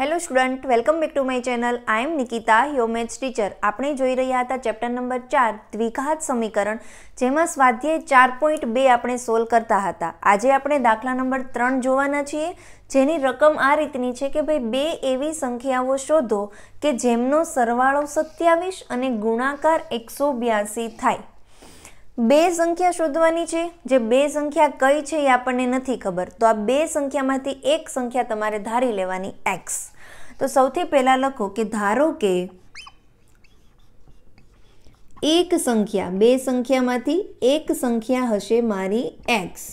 Hello student welcome back to my channel I am Nikita your maths teacher આપણે જોઈ રહ્યા હતા ચેપ્ટર નંબર ચાર દ્વિઘાત સમીકરણ જેમાં સ્વાધ્યાય ચાર પોઈન્ટ બે આપણે સોલ્વ કરતા હતા આજે આપણે દાખલા નંબર ત્રણ જોવાના છીએ જેની રકમ આ રીતની છે કે ભાઈ બે એવી સંખ્યાઓ શોધો કે જેમનો સરવાળો સત્યાવીસ અને ગુણાકાર એકસો બ્યાસી થાય બે સંખ્યા શોધવાની છે જે બે સંખ્યા કઈ છે એ આપણને નથી ખબર તો આ બે સંખ્યામાંથી એક સંખ્યા તમારે ધારી લેવાની એક્સ તો સૌથી પહેલાં લખો કે ધારો કે એક સંખ્યા બે સંખ્યામાંથી એક સંખ્યા હશે મારી એક્સ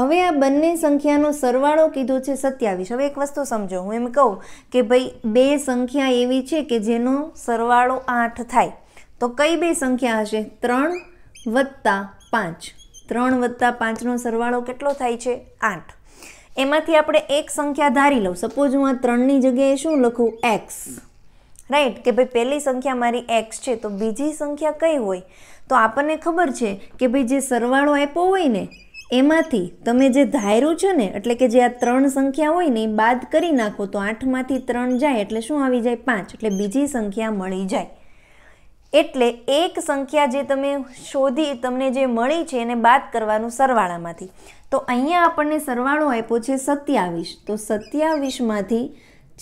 હવે આ બંને સંખ્યાનો સરવાળો કીધો છે સત્યાવીસ હવે એક વસ્તુ સમજો હું એમ કહું કે ભાઈ બે સંખ્યા એવી છે કે જેનો સરવાળો આઠ થાય તો કઈ બે સંખ્યા હશે ત્રણ વત્તા પાંચ ત્રણ વત્તા પાંચનો સરવાળો કેટલો થાય છે આઠ એમાંથી આપણે એક સંખ્યા ધારી લઉં સપોઝ હું આ ત્રણની જગ્યાએ શું લખું એક્સ રાઈટ કે ભાઈ પહેલી સંખ્યા મારી એક્સ છે તો બીજી સંખ્યા કઈ હોય તો આપણને ખબર છે કે ભાઈ જે સરવાળો આપ્યો હોય ને એમાંથી તમે જે ધાર્યું છે ને એટલે કે જે આ ત્રણ સંખ્યા હોય ને એ બાદ કરી નાખો તો આઠમાંથી ત્રણ જાય એટલે શું આવી જાય પાંચ એટલે બીજી સંખ્યા મળી જાય એટલે એક સંખ્યા જે તમે શોધી તમને જે મળી છે એને બાદ કરવાનું સરવાળામાંથી તો અહીંયા આપણને સરવાળો આપ્યો છે સત્યાવીસ તો સત્યાવીસમાંથી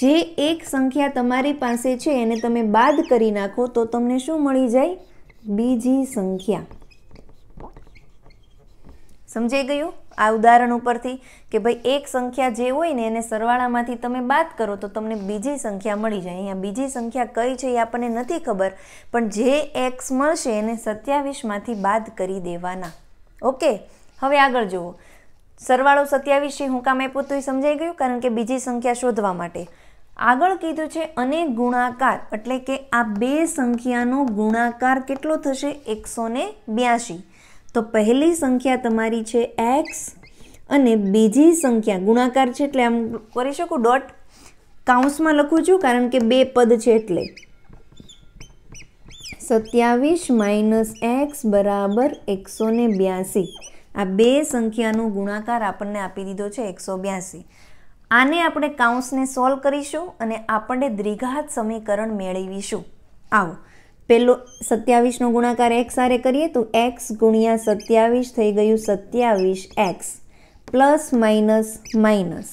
જે એક સંખ્યા તમારી પાસે છે એને તમે બાદ કરી નાખો તો તમને શું મળી જાય બીજી સંખ્યા સમજાઈ ગયું આ ઉદાહરણ ઉપરથી કે ભાઈ એક સંખ્યા જે હોય ને એને સરવાળામાંથી તમે બાદ કરો તો તમને બીજી સંખ્યા મળી જાય અહીંયા બીજી સંખ્યા કઈ છે એ આપણને નથી ખબર પણ જે એક્સ મળશે એને સત્યાવીસમાંથી બાદ કરી દેવાના ઓકે હવે આગળ જુઓ સરવાળો સત્યાવીસથી હું કામ આપ્યું તો સમજાઈ ગયું કારણ કે બીજી સંખ્યા શોધવા માટે આગળ કીધું છે અને ગુણાકાર એટલે કે આ બે સંખ્યાનો ગુણાકાર કેટલો થશે એકસો ને બ્યાસી તો પહેલી સંખ્યા તમારી છે એક્સ અને બીજી સંખ્યા ગુણાકાર છે એટલે આમ કરી શકું ડોટ કાઉન્સમાં લખું છું કારણ કે બે પદ છે એટલે સત્યાવીસ માઇનસ એક્સ બરાબર એકસો ને બ્યાસી આ બે સંખ્યાનો ગુણાકાર આપણને આપી દીધો છે એકસો બ્યાસી આને આપણે કાઉન્સને સોલ્વ કરીશું અને આપણે દ્વિઘાત સમીકરણ મેળવીશું આવો પેલો સત્યાવીસનો ગુણાકાર એક્સ આરે કરીએ તો એક્સ ગુણ્યા સત્યાવીસ થઈ ગયું સત્યાવીસ X plus minus minus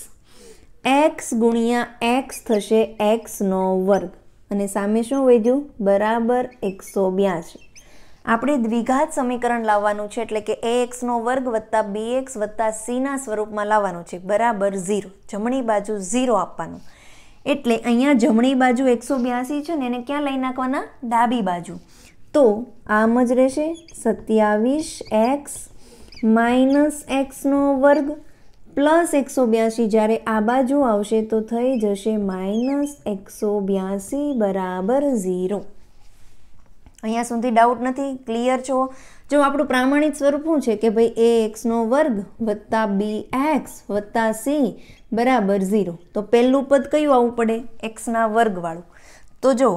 X ગુણ્યા એક્સ થશે એક્સનો વર્ગ અને સામે શું વધ્યું બરાબર એકસો બ્યાસી આપણે દ્વિઘાત સમીકરણ લાવવાનું છે એટલે કે એક્સનો વર્ગ વત્તા બી એક્સ વત્તા સીના સ્વરૂપમાં લાવવાનું છે બરાબર ઝીરો જમણી બાજુ ઝીરો આપવાનું એટલે અહીંયા જમણી બાજુ એકસો બ્યાસી છે ને એને ક્યાં લઈ નાખવાના ડાબી બાજુ તો આમ જ રહેશે સત્યાવીસ એક્સ માઇનસ એક્સનો વર્ગ પ્લસ એકસો બ્યાસી જ્યારે આ બાજુ આવશે તો થઈ જશે માઇનસ એકસો બ્યાસી બરાબર ઝીરો અહીંયા સુધી ડાઉટ નથી ક્લિયર છો જો આપણું પ્રામાણિક સ્વરૂપ શું છે કે ભાઈ એ એક્સનો વર્ગ વત્તા બી એક્સ વત્તા સી બરાબર ઝીરો તો પહેલું પદ કયું આવવું પડે એક્સના વર્ગવાળું તો જો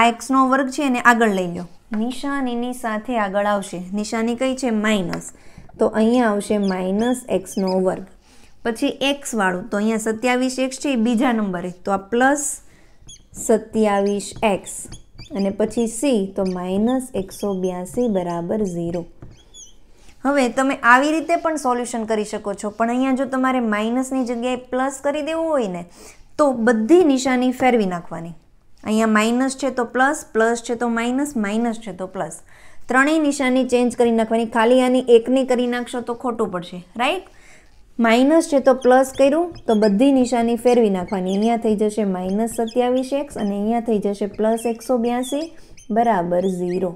આ એક્સનો વર્ગ છે એને આગળ લઈ લો નિશાનીની સાથે આગળ આવશે નિશાની કઈ છે માઇનસ તો અહીંયા આવશે માઇનસ એક્સનો વર્ગ પછી એક્સવાળું તો અહીંયા સત્યાવીસ એક્સ છે એ બીજા નંબરે તો આ પ્લસ સત્યાવીસ એક્સ અને પછી સી તો માઇનસ એકસો બ્યાસી બરાબર ઝીરો હવે તમે આવી રીતે પણ સોલ્યુશન કરી શકો છો પણ અહીંયા જો તમારે માઇનસની જગ્યાએ પ્લસ કરી દેવું હોય ને તો બધી નિશાની ફેરવી નાખવાની અહીંયા માઇનસ છે તો પ્લસ પ્લસ છે તો માઇનસ માઇનસ છે તો પ્લસ ત્રણેય નિશાની ચેન્જ કરી નાખવાની ખાલી આની એકની કરી નાખશો તો ખોટું પડશે રાઈટ માઇનસ છે તો પ્લસ કર્યું તો બધી નિશાની ફેરવી નાખવાની અહીંયા થઈ જશે માઇનસ સત્યાવીસ એક્સ અને અહીંયા થઈ જશે પ્લસ એકસો બ્યાસી બરાબર ઝીરો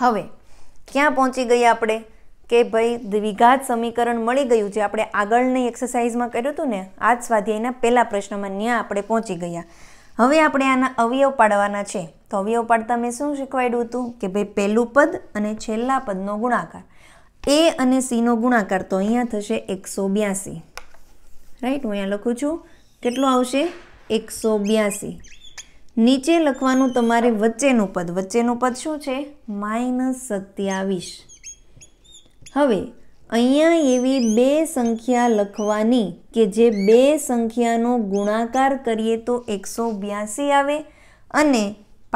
હવે ક્યાં પહોંચી ગયા આપણે કે ભાઈ દ્વિઘાત સમીકરણ મળી ગયું છે આપણે આગળની એક્સરસાઇઝમાં કર્યું હતું ને આ સ્વાધ્યાયના પહેલા પ્રશ્નમાં ત્યાં આપણે પહોંચી ગયા હવે આપણે આના અવયવ પાડવાના છે તો અવયવ પાડતા મેં શું શીખવાડ્યું હતું કે ભાઈ પહેલું પદ અને છેલ્લા પદનો ગુણાકાર એ અને સીનો ગુણાકાર તો અહીંયા થશે એકસો બ્યાસી રાઈટ હું અહીંયા લખું છું કેટલો આવશે એકસો બ્યાસી નીચે લખવાનું તમારે વચ્ચેનું પદ વચ્ચેનું પદ શું છે માઇનસ સત્યાવીસ હવે અહીંયા એવી બે સંખ્યા લખવાની કે જે બે સંખ્યાનો ગુણાકાર કરીએ તો એકસો બ્યાસી આવે અને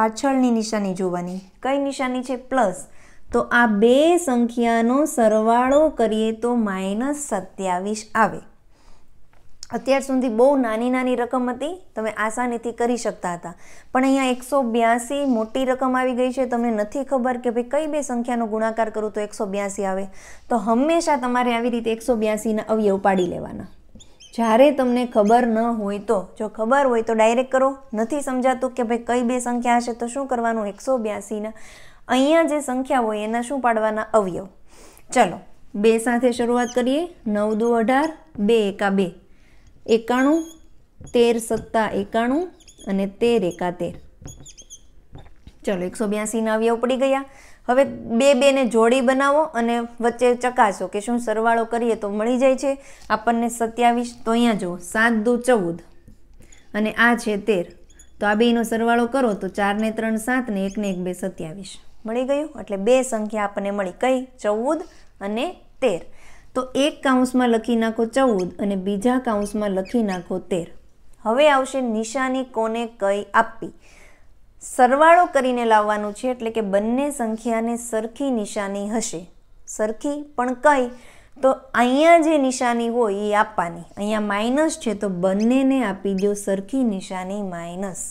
પાછળની નિશાની જોવાની કઈ નિશાની છે પ્લસ તો આ બે સંખ્યાનો સરવાળો કરીએ તો માઇનસ સત્યાવીસ આવે અત્યાર સુધી બહુ નાની નાની રકમ હતી તમે આસાનીથી કરી શકતા હતા પણ અહીંયા એકસો બ્યાસી મોટી રકમ આવી ગઈ છે તમને નથી ખબર કે ભાઈ કઈ બે સંખ્યાનો ગુણાકાર કરું તો એકસો બ્યાસી આવે તો હંમેશા તમારે આવી રીતે એકસો બ્યાસીના અવયવ પાડી લેવાના જ્યારે તમને ખબર ન હોય તો જો ખબર હોય તો ડાયરેક્ટ કરો નથી સમજાતું કે ભાઈ કઈ બે સંખ્યા હશે તો શું કરવાનું એકસો બ્યાસીના અહીંયા જે સંખ્યા હોય એના શું પાડવાના અવયવ ચલો બે સાથે શરૂઆત કરીએ નવ દુ અઢાર બે એકા બે એકાણું તેર સત્તા એકાણું અને તેર એકા તેર ચલો એકસો બ્યાસીના અવયવ પડી ગયા હવે બે બેને જોડી બનાવો અને વચ્ચે ચકાસો કે શું સરવાળો કરીએ તો મળી જાય છે આપણને સત્યાવીસ તો અહીંયા જુઓ સાત દુ ચૌદ અને આ છે તેર તો આ બેનો સરવાળો કરો તો ચારને ત્રણ સાત ને એકને એક બે સત્યાવીસ મળી ગયું એટલે બે સંખ્યા આપણને મળી કઈ ચૌદ અને તેર તો એક કાઉન્સમાં લખી નાખો ચૌદ અને બીજા કાઉન્સમાં લખી નાખો તેર હવે આવશે નિશાની કોને કઈ આપવી સરવાળો કરીને લાવવાનું છે એટલે કે બંને સંખ્યાને સરખી નિશાની હશે સરખી પણ કઈ તો અહીંયા જે નિશાની હોય એ આપવાની અહીંયા માઇનસ છે તો બંનેને આપી દો સરખી નિશાની માઇનસ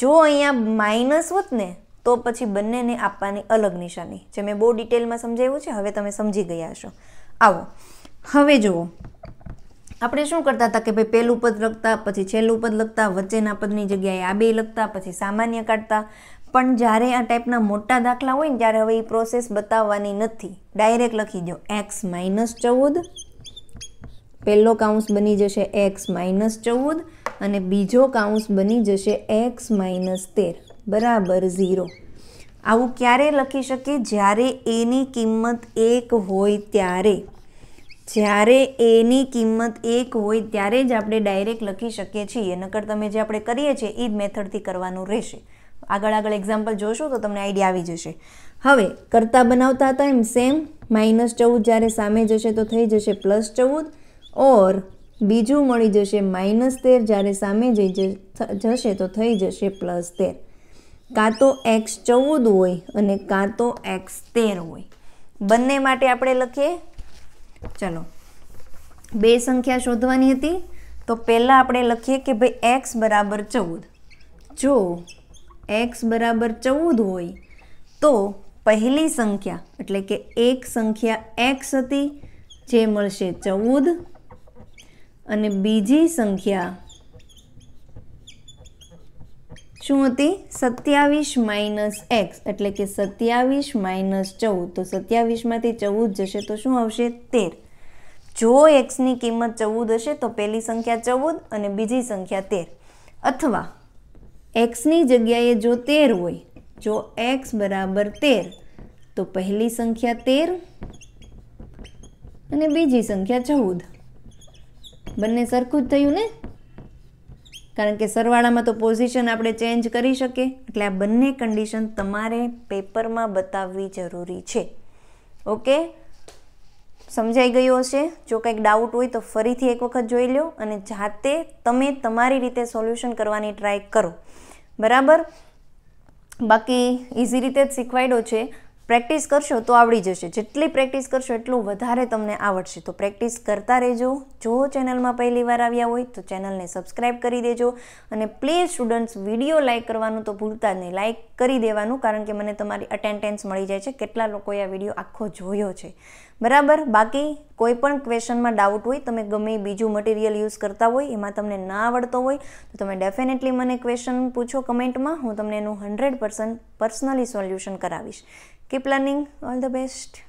જો અહીંયા માઇનસ હોત ને તો પછી બંનેને આપવાની અલગ નિશાની જે મેં બહુ ડિટેલમાં સમજાવ્યું છે હવે તમે સમજી ગયા છો આવો હવે જુઓ આપણે શું કરતા હતા કે ભાઈ પહેલું પદ લખતા પછી છેલ્લું પદ લખતા વચ્ચેના પદની જગ્યાએ આ બે લખતા પછી સામાન્ય કાઢતા પણ જ્યારે આ ટાઈપના મોટા દાખલા હોય ને ત્યારે હવે એ પ્રોસેસ બતાવવાની નથી ડાયરેક્ટ લખી દો એક્સ માઇનસ ચૌદ પહેલો કાઉન્સ બની જશે એક્સ માઇનસ ચૌદ અને બીજો કાઉન્સ બની જશે એક્સ માઇનસ તેર બરાબર ઝીરો આવું ક્યારે લખી શકીએ જ્યારે એની કિંમત એક હોય ત્યારે જ્યારે એની કિંમત એક હોય ત્યારે જ આપણે ડાયરેક્ટ લખી શકીએ છીએ નકર તમે જે આપણે કરીએ છીએ એ જ મેથડથી કરવાનું રહેશે આગળ આગળ એક્ઝામ્પલ જોશો તો તમને આઈડિયા આવી જશે હવે કરતા બનાવતા હતા એમ સેમ માઇનસ ચૌદ જ્યારે સામે જશે તો થઈ જશે પ્લસ ચૌદ ઓર બીજું મળી જશે માઇનસ તેર જ્યારે સામે જઈ જશે તો થઈ જશે પ્લસ તેર કાં તો એક્સ ચૌદ હોય અને કાં તો એક્સ તેર હોય બંને માટે આપણે લખીએ ચલો બે સંખ્યા શોધવાની હતી તો પહેલાં આપણે લખીએ કે ભાઈ એક્સ બરાબર ચૌદ જો એક્સ બરાબર ચૌદ હોય તો પહેલી સંખ્યા એટલે કે એક સંખ્યા એક્સ હતી જે મળશે ચૌદ અને બીજી સંખ્યા શું હતી સત્યાવીસ માઇનસ એક્સ એટલે કે સત્યાવીસ માઇનસ ચૌદ તો સત્યાવીસમાંથી ચૌદ જશે તો શું આવશે તેર જો એક્સની કિંમત ચૌદ હશે તો પહેલી સંખ્યા ચૌદ અને બીજી સંખ્યા તેર અથવા એક્સની જગ્યાએ જો તેર હોય જો એક્સ બરાબર તેર તો પહેલી સંખ્યા તેર અને બીજી સંખ્યા ચૌદ બંને સરખું જ થયું ને કારણ કે સરવાળામાં તો પોઝિશન આપણે ચેન્જ કરી શકીએ એટલે આ બંને કન્ડિશન તમારે પેપરમાં બતાવવી જરૂરી છે ઓકે સમજાઈ ગયું હશે જો કંઈક ડાઉટ હોય તો ફરીથી એક વખત જોઈ લો અને જાતે તમે તમારી રીતે સોલ્યુશન કરવાની ટ્રાય કરો બરાબર બાકી ઇઝી રીતે જ શીખવાડ્યો છે પ્રેક્ટિસ કરશો તો આવડી જશે જેટલી પ્રેક્ટિસ કરશો એટલું વધારે તમને આવડશે તો પ્રેક્ટિસ કરતા રહેજો જો ચેનલમાં પહેલી વાર આવ્યા હોય તો ચેનલને સબસ્ક્રાઈબ કરી દેજો અને પ્લીઝ સ્ટુડન્ટ્સ વિડીયો લાઇક કરવાનું તો ભૂલતા જ નહીં લાઇક કરી દેવાનું કારણ કે મને તમારી અટેન્ડન્સ મળી જાય છે કેટલા લોકોએ આ વિડીયો આખો જોયો છે બરાબર બાકી કોઈ પણ ક્વેશ્ચનમાં ડાઉટ હોય તમે ગમે બીજું મટીરિયલ યુઝ કરતા હોય એમાં તમને ના આવડતો હોય તો તમે ડેફિનેટલી મને ક્વેશ્ચન પૂછો કમેન્ટમાં હું તમને એનું હંડ્રેડ પર્સન્ટ પર્સનલી સોલ્યુશન કરાવીશ Keep learning. All the best.